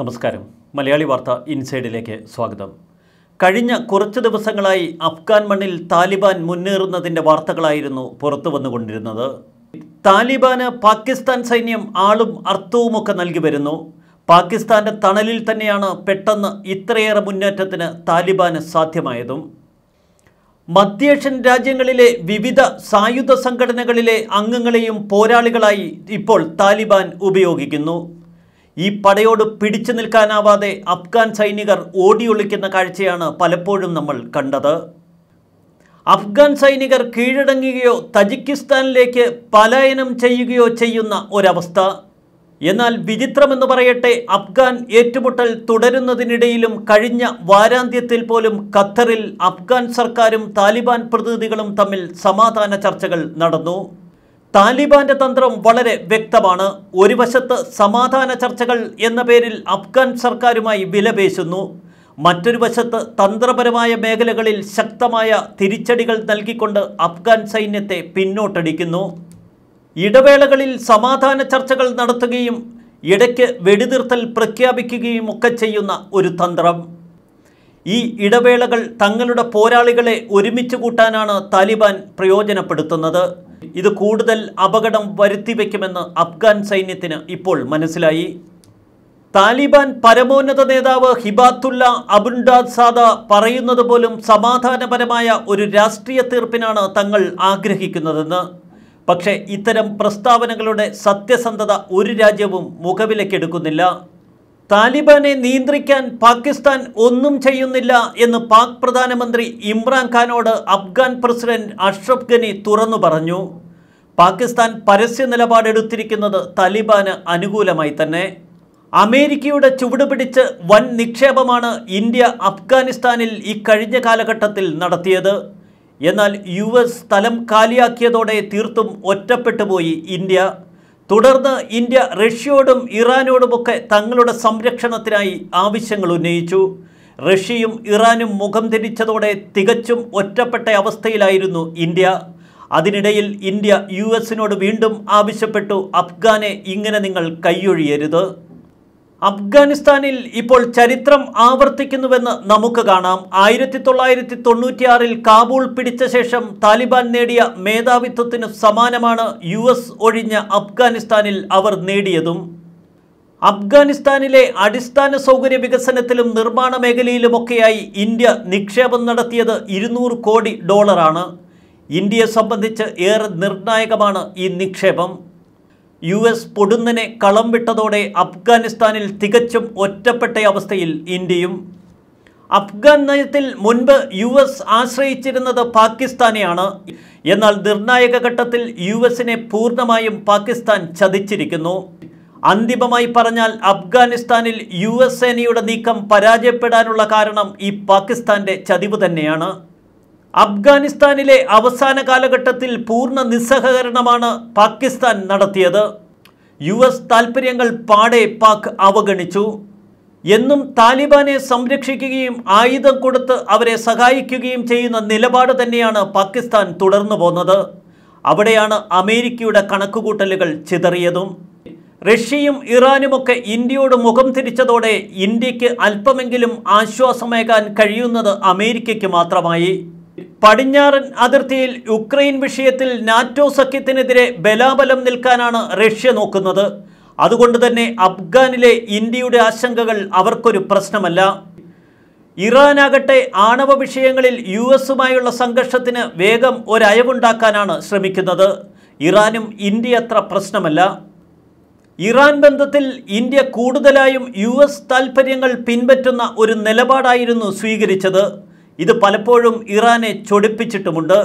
നമസ്കാരം മലയാളി വാർത്ത ഇൻസൈഡിലേക്ക് സ്വാഗതം കഴിഞ്ഞ കുറച്ച് ദിവസങ്ങളായി അഫ്ഗാൻ മണ്ണിൽ താലിബാൻ മുന്നേറുന്നതിൻ്റെ വാർത്തകളായിരുന്നു പുറത്തു വന്നുകൊണ്ടിരുന്നത് താലിബാന് പാകിസ്ഥാൻ സൈന്യം ആളും അർത്ഥവുമൊക്കെ നൽകി വരുന്നു പാകിസ്ഥാൻ്റെ തണലിൽ തന്നെയാണ് പെട്ടെന്ന് ഇത്രയേറെ മുന്നേറ്റത്തിന് താലിബാന് സാധ്യമായതും മധ്യേഷ്യൻ രാജ്യങ്ങളിലെ വിവിധ സായുധ സംഘടനകളിലെ അംഗങ്ങളെയും പോരാളികളായി ഇപ്പോൾ താലിബാൻ ഉപയോഗിക്കുന്നു ഈ പടയോട് പിടിച്ചു നിൽക്കാനാവാതെ അഫ്ഗാൻ സൈനികർ ഓടിയൊളിക്കുന്ന കാഴ്ചയാണ് പലപ്പോഴും നമ്മൾ കണ്ടത് അഫ്ഗാൻ സൈനികർ കീഴടങ്ങുകയോ തജിക്കിസ്ഥാനിലേക്ക് പലായനം ചെയ്യുകയോ ചെയ്യുന്ന ഒരവസ്ഥ എന്നാൽ വിചിത്രമെന്ന് പറയട്ടെ അഫ്ഗാൻ ഏറ്റുമുട്ടൽ തുടരുന്നതിനിടയിലും കഴിഞ്ഞ വാരാന്ത്യത്തിൽ പോലും ഖത്തറിൽ അഫ്ഗാൻ സർക്കാരും താലിബാൻ പ്രതിനിധികളും തമ്മിൽ സമാധാന ചർച്ചകൾ നടന്നു താലിബാന്റെ തന്ത്രം വളരെ വ്യക്തമാണ് ഒരു വശത്ത് സമാധാന ചർച്ചകൾ എന്ന പേരിൽ അഫ്ഗാൻ സർക്കാരുമായി വിലപേശുന്നു മറ്റൊരു വശത്ത് തന്ത്രപരമായ മേഖലകളിൽ ശക്തമായ തിരിച്ചടികൾ നൽകിക്കൊണ്ട് അഫ്ഗാൻ സൈന്യത്തെ പിന്നോട്ടടിക്കുന്നു ഇടവേളകളിൽ സമാധാന ചർച്ചകൾ നടത്തുകയും ഇടയ്ക്ക് വെടിനിർത്തൽ പ്രഖ്യാപിക്കുകയും ഒക്കെ ചെയ്യുന്ന ഒരു തന്ത്രം ഈ ഇടവേളകൾ തങ്ങളുടെ പോരാളികളെ ഒരുമിച്ച് കൂട്ടാനാണ് താലിബാൻ പ്രയോജനപ്പെടുത്തുന്നത് ഇത് കൂടുതൽ അപകടം വരുത്തിവെക്കുമെന്ന് അഫ്ഗാൻ സൈന്യത്തിന് ഇപ്പോൾ മനസ്സിലായി താലിബാൻ പരമോന്നത നേതാവ് ഹിബാത്തുല്ല അബുൻഡാദ് സാദ പറയുന്നത് പോലും സമാധാനപരമായ ഒരു രാഷ്ട്രീയ തീർപ്പിനാണ് തങ്ങൾ ആഗ്രഹിക്കുന്നതെന്ന് പക്ഷേ ഇത്തരം പ്രസ്താവനകളുടെ സത്യസന്ധത ഒരു രാജ്യവും മുഖവിലക്കെടുക്കുന്നില്ല താലിബാനെ നിയന്ത്രിക്കാൻ പാകിസ്ഥാൻ ഒന്നും ചെയ്യുന്നില്ല എന്ന് പാക് പ്രധാനമന്ത്രി ഇമ്രാൻഖാനോട് അഫ്ഗാൻ പ്രസിഡന്റ് അഷ്റഫ് ഖനി തുറന്നു പറഞ്ഞു പാകിസ്ഥാൻ പരസ്യ നിലപാടെടുത്തിരിക്കുന്നത് താലിബാന് അനുകൂലമായി തന്നെ അമേരിക്കയുടെ ചുവടുപിടിച്ച് വൻ നിക്ഷേപമാണ് ഇന്ത്യ അഫ്ഗാനിസ്ഥാനിൽ ഈ കഴിഞ്ഞ കാലഘട്ടത്തിൽ നടത്തിയത് എന്നാൽ യു എസ് സ്ഥലം കാലിയാക്കിയതോടെ തീർത്തും ഒറ്റപ്പെട്ടുപോയി ഇന്ത്യ തുടർന്ന് ഇന്ത്യ റഷ്യയോടും ഇറാനോടുമൊക്കെ തങ്ങളുടെ സംരക്ഷണത്തിനായി ആവശ്യങ്ങൾ ഉന്നയിച്ചു റഷ്യയും ഇറാനും മുഖം തിരിച്ചതോടെ തികച്ചും ഒറ്റപ്പെട്ട അവസ്ഥയിലായിരുന്നു ഇന്ത്യ അതിനിടയിൽ ഇന്ത്യ യു എസിനോട് വീണ്ടും ആവശ്യപ്പെട്ടു അഫ്ഗാനെ ഇങ്ങനെ നിങ്ങൾ കൈയൊഴിയരുത് അഫ്ഗാനിസ്ഥാനിൽ ഇപ്പോൾ ചരിത്രം ആവർത്തിക്കുന്നുവെന്ന് നമുക്ക് കാണാം ആയിരത്തി തൊള്ളായിരത്തി തൊണ്ണൂറ്റിയാറിൽ കാബൂൾ പിടിച്ച ശേഷം താലിബാൻ നേടിയ മേധാവിത്വത്തിന് സമാനമാണ് യു എസ് ഒഴിഞ്ഞ അഫ്ഗാനിസ്ഥാനിൽ അവർ നേടിയതും അഫ്ഗാനിസ്ഥാനിലെ അടിസ്ഥാന സൗകര്യ വികസനത്തിലും നിർമ്മാണ മേഖലയിലുമൊക്കെയായി ഇന്ത്യ നിക്ഷേപം നടത്തിയത് ഇരുന്നൂറ് കോടി ഡോളറാണ് ഇന്ത്യയെ സംബന്ധിച്ച് ഏറെ നിർണായകമാണ് ഈ നിക്ഷേപം യു എസ് പൊടുന്നനെ കളം വിട്ടതോടെ അഫ്ഗാനിസ്ഥാനിൽ തികച്ചും ഒറ്റപ്പെട്ട അവസ്ഥയിൽ ഇന്ത്യയും അഫ്ഗാൻ നയത്തിൽ മുൻപ് യു എസ് ആശ്രയിച്ചിരുന്നത് പാകിസ്ഥാനെയാണ് എന്നാൽ നിർണായക ഘട്ടത്തിൽ യു എസിനെ പൂർണ്ണമായും പാകിസ്ഥാൻ ചതിച്ചിരിക്കുന്നു അന്തിമമായി പറഞ്ഞാൽ അഫ്ഗാനിസ്ഥാനിൽ യു എസ് സേനയുടെ നീക്കം പരാജയപ്പെടാനുള്ള കാരണം ഈ പാകിസ്ഥാന്റെ ചതിവ് തന്നെയാണ് അഫ്ഗാനിസ്ഥാനിലെ അവസാന കാലഘട്ടത്തിൽ പൂർണ്ണ നിസ്സഹകരണമാണ് പാകിസ്ഥാൻ നടത്തിയത് യു എസ് താൽപ്പര്യങ്ങൾ പാടെ പാക് അവഗണിച്ചു എന്നും താലിബാനെ സംരക്ഷിക്കുകയും ആയുധം കൊടുത്ത് അവരെ സഹായിക്കുകയും ചെയ്യുന്ന നിലപാട് തന്നെയാണ് പാകിസ്ഥാൻ തുടർന്നു പോന്നത് അവിടെയാണ് അമേരിക്കയുടെ കണക്കുകൂട്ടലുകൾ ചിതറിയതും റഷ്യയും ഇറാനുമൊക്കെ ഇന്ത്യയോട് മുഖം തിരിച്ചതോടെ ഇന്ത്യക്ക് അല്പമെങ്കിലും ആശ്വാസമേകാൻ കഴിയുന്നത് അമേരിക്കയ്ക്ക് മാത്രമായി പടിഞ്ഞാറൻ അതിർത്തിയിൽ യുക്രൈൻ വിഷയത്തിൽ നാറ്റോ സഖ്യത്തിനെതിരെ ബലാബലം നിൽക്കാനാണ് റഷ്യ നോക്കുന്നത് അതുകൊണ്ട് തന്നെ അഫ്ഗാനിലെ ഇന്ത്യയുടെ ആശങ്കകൾ അവർക്കൊരു പ്രശ്നമല്ല ഇറാനാകട്ടെ ആണവ വിഷയങ്ങളിൽ യു എസുമായുള്ള സംഘർഷത്തിന് വേഗം ഒരയവുണ്ടാക്കാനാണ് ശ്രമിക്കുന്നത് ഇറാനും ഇന്ത്യ അത്ര പ്രശ്നമല്ല ഇറാൻ ബന്ധത്തിൽ ഇന്ത്യ കൂടുതലായും യു എസ് താൽപ്പര്യങ്ങൾ പിൻപറ്റുന്ന ഒരു നിലപാടായിരുന്നു സ്വീകരിച്ചത് ഇത് പലപ്പോഴും ഇറാനെ ചൊടിപ്പിച്ചിട്ടുമുണ്ട്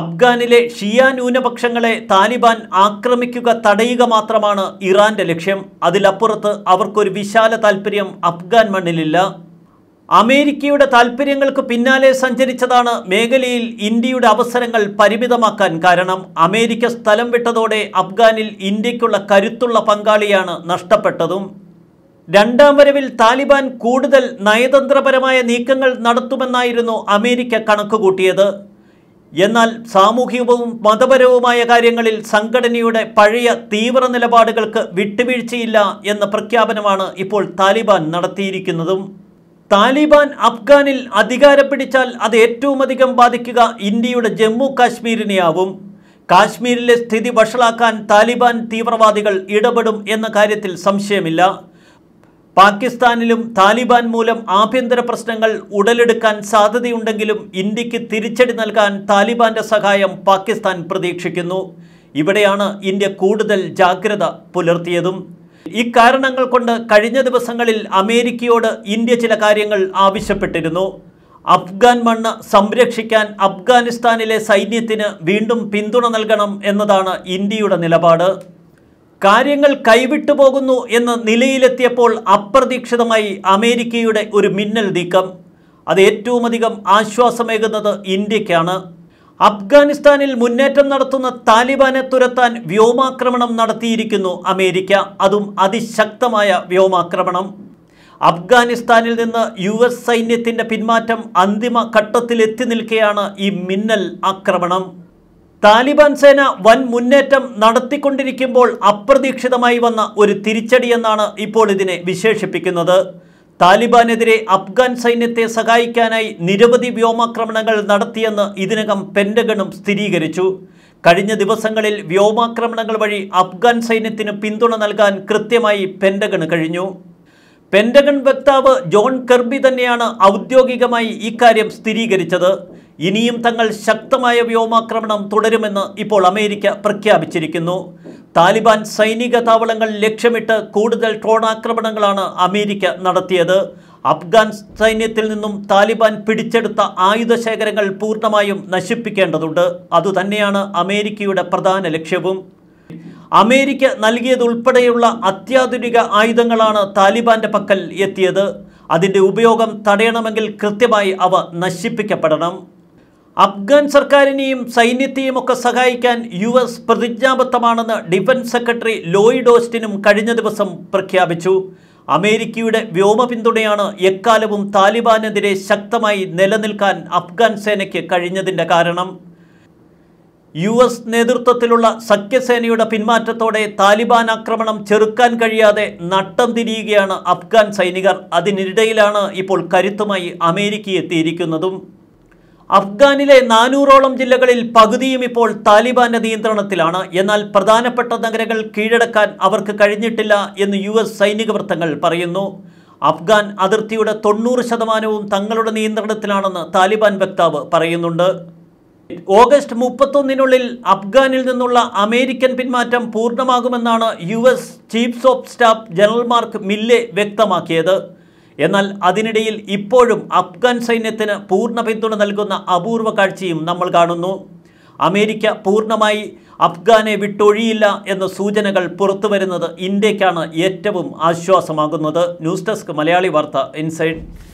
അഫ്ഗാനിലെ ഷിയ ന്യൂനപക്ഷങ്ങളെ താലിബാൻ ആക്രമിക്കുക തടയുക മാത്രമാണ് ഇറാന്റെ ലക്ഷ്യം അതിലപ്പുറത്ത് അവർക്കൊരു വിശാല താല്പര്യം അഫ്ഗാൻ മണ്ണിലില്ല അമേരിക്കയുടെ താല്പര്യങ്ങൾക്ക് പിന്നാലെ സഞ്ചരിച്ചതാണ് മേഖലയിൽ ഇന്ത്യയുടെ അവസരങ്ങൾ പരിമിതമാക്കാൻ കാരണം അമേരിക്ക സ്ഥലം വിട്ടതോടെ അഫ്ഗാനിൽ ഇന്ത്യക്കുള്ള കരുത്തുള്ള പങ്കാളിയാണ് നഷ്ടപ്പെട്ടതും രണ്ടാം വരവിൽ താലിബാൻ കൂടുതൽ നയതന്ത്രപരമായ നീക്കങ്ങൾ നടത്തുമെന്നായിരുന്നു അമേരിക്ക കണക്കുകൂട്ടിയത് എന്നാൽ സാമൂഹികവും മതപരവുമായ കാര്യങ്ങളിൽ സംഘടനയുടെ പഴയ തീവ്ര നിലപാടുകൾക്ക് വിട്ടുവീഴ്ചയില്ല എന്ന പ്രഖ്യാപനമാണ് ഇപ്പോൾ താലിബാൻ നടത്തിയിരിക്കുന്നതും താലിബാൻ അഫ്ഗാനിൽ അധികാരം പിടിച്ചാൽ അത് ഏറ്റവുമധികം ബാധിക്കുക ഇന്ത്യയുടെ ജമ്മു കാശ്മീരിനെയാവും കാശ്മീരിലെ സ്ഥിതി വഷളാക്കാൻ താലിബാൻ തീവ്രവാദികൾ ഇടപെടും എന്ന കാര്യത്തിൽ സംശയമില്ല പാകിസ്ഥാനിലും താലിബാൻ മൂലം ആഭ്യന്തര പ്രശ്നങ്ങൾ ഉടലെടുക്കാൻ സാധ്യതയുണ്ടെങ്കിലും ഇന്ത്യക്ക് തിരിച്ചടി നൽകാൻ താലിബാന്റെ സഹായം പാകിസ്ഥാൻ പ്രതീക്ഷിക്കുന്നു ഇവിടെയാണ് ഇന്ത്യ കൂടുതൽ ജാഗ്രത പുലർത്തിയതും ഇക്കാരണങ്ങൾ കൊണ്ട് കഴിഞ്ഞ ദിവസങ്ങളിൽ അമേരിക്കയോട് ഇന്ത്യ ചില കാര്യങ്ങൾ ആവശ്യപ്പെട്ടിരുന്നു അഫ്ഗാൻ മണ്ണ് സംരക്ഷിക്കാൻ അഫ്ഗാനിസ്ഥാനിലെ സൈന്യത്തിന് വീണ്ടും പിന്തുണ നൽകണം എന്നതാണ് ഇന്ത്യയുടെ നിലപാട് കാര്യങ്ങൾ കൈവിട്ടു പോകുന്നു എന്ന നിലയിലെത്തിയപ്പോൾ അപ്രതീക്ഷിതമായി അമേരിക്കയുടെ ഒരു മിന്നൽ നീക്കം അത് ഏറ്റവുമധികം ആശ്വാസമേകുന്നത് ഇന്ത്യക്കാണ് അഫ്ഗാനിസ്ഥാനിൽ മുന്നേറ്റം നടത്തുന്ന താലിബാനെ തുരത്താൻ വ്യോമാക്രമണം നടത്തിയിരിക്കുന്നു അമേരിക്ക അതും അതിശക്തമായ വ്യോമാക്രമണം അഫ്ഗാനിസ്ഥാനിൽ നിന്ന് യു എസ് സൈന്യത്തിൻ്റെ പിന്മാറ്റം അന്തിമ ഘട്ടത്തിലെത്തി നിൽക്കുകയാണ് ഈ മിന്നൽ ആക്രമണം താലിബാൻ സേന വൻ മുന്നേറ്റം നടത്തിക്കൊണ്ടിരിക്കുമ്പോൾ അപ്രതീക്ഷിതമായി വന്ന ഒരു തിരിച്ചടിയെന്നാണ് ഇപ്പോൾ ഇതിനെ വിശേഷിപ്പിക്കുന്നത് താലിബാനെതിരെ അഫ്ഗാൻ സൈന്യത്തെ സഹായിക്കാനായി നിരവധി വ്യോമാക്രമണങ്ങൾ നടത്തിയെന്ന് ഇതിനകം പെൻഡഗണും സ്ഥിരീകരിച്ചു കഴിഞ്ഞ ദിവസങ്ങളിൽ വ്യോമാക്രമണങ്ങൾ വഴി അഫ്ഗാൻ സൈന്യത്തിന് പിന്തുണ നൽകാൻ കൃത്യമായി പെൻഡഗണ് കഴിഞ്ഞു പെൻഡഗൺ വക്താവ് ജോൺ കെർബി തന്നെയാണ് ഔദ്യോഗികമായി ഇക്കാര്യം സ്ഥിരീകരിച്ചത് ഇനിയും തങ്ങൾ ശക്തമായ വ്യോമാക്രമണം തുടരുമെന്ന് ഇപ്പോൾ അമേരിക്ക പ്രഖ്യാപിച്ചിരിക്കുന്നു താലിബാൻ സൈനിക താവളങ്ങൾ ലക്ഷ്യമിട്ട് കൂടുതൽ ട്രോണാക്രമണങ്ങളാണ് അമേരിക്ക നടത്തിയത് അഫ്ഗാൻ സൈന്യത്തിൽ നിന്നും താലിബാൻ പിടിച്ചെടുത്ത ആയുധശേഖരങ്ങൾ പൂർണ്ണമായും നശിപ്പിക്കേണ്ടതുണ്ട് അതുതന്നെയാണ് അമേരിക്കയുടെ പ്രധാന ലക്ഷ്യവും അമേരിക്ക നൽകിയതുൾപ്പെടെയുള്ള അത്യാധുനിക ആയുധങ്ങളാണ് താലിബാന്റെ പക്കൽ എത്തിയത് അതിൻ്റെ ഉപയോഗം തടയണമെങ്കിൽ കൃത്യമായി അവ നശിപ്പിക്കപ്പെടണം അഫ്ഗാൻ സർക്കാരിനെയും സൈന്യത്തെയും ഒക്കെ സഹായിക്കാൻ യു എസ് പ്രതിജ്ഞാബദ്ധമാണെന്ന് ഡിഫൻസ് സെക്രട്ടറി ലോയിഡ് ഓസ്റ്റിനും കഴിഞ്ഞ ദിവസം പ്രഖ്യാപിച്ചു അമേരിക്കയുടെ വ്യോമ പിന്തുണയാണ് എക്കാലവും താലിബാനെതിരെ ശക്തമായി നിലനിൽക്കാൻ അഫ്ഗാൻ സേനയ്ക്ക് കഴിഞ്ഞതിൻ്റെ കാരണം യു എസ് നേതൃത്വത്തിലുള്ള സഖ്യസേനയുടെ പിന്മാറ്റത്തോടെ താലിബാൻ ആക്രമണം ചെറുക്കാൻ കഴിയാതെ നട്ടം തിരിയുകയാണ് അഫ്ഗാൻ സൈനികർ അതിനിടയിലാണ് ഇപ്പോൾ കരുത്തുമായി അമേരിക്ക എത്തിയിരിക്കുന്നതും അഫ്ഗാനിലെ നാനൂറോളം ജില്ലകളിൽ പകുതിയും ഇപ്പോൾ താലിബാന്റെ നിയന്ത്രണത്തിലാണ് എന്നാൽ പ്രധാനപ്പെട്ട നഗരങ്ങൾ കീഴടക്കാൻ അവർക്ക് കഴിഞ്ഞിട്ടില്ല എന്ന് യു എസ് സൈനിക വൃത്തങ്ങൾ പറയുന്നു അഫ്ഗാൻ അതിർത്തിയുടെ തൊണ്ണൂറ് ശതമാനവും തങ്ങളുടെ നിയന്ത്രണത്തിലാണെന്ന് താലിബാൻ വക്താവ് പറയുന്നുണ്ട് ഓഗസ്റ്റ് മുപ്പത്തൊന്നിനുള്ളിൽ അഫ്ഗാനിൽ നിന്നുള്ള അമേരിക്കൻ പിന്മാറ്റം പൂർണ്ണമാകുമെന്നാണ് U S chiefs of staff general Mark Milley വ്യക്തമാക്കിയത് എന്നാൽ അതിനിടയിൽ ഇപ്പോഴും അഫ്ഗാൻ സൈന്യത്തിന് പൂർണ്ണ പിന്തുണ നൽകുന്ന അപൂർവ കാഴ്ചയും നമ്മൾ കാണുന്നു അമേരിക്ക പൂർണ്ണമായി അഫ്ഗാനെ വിട്ടൊഴിയില്ല എന്ന സൂചനകൾ പുറത്തു വരുന്നത് ഇന്ത്യക്കാണ് ഏറ്റവും ആശ്വാസമാകുന്നത് ന്യൂസ് ഡെസ്ക് മലയാളി വാർത്ത ഇൻസൈഡ്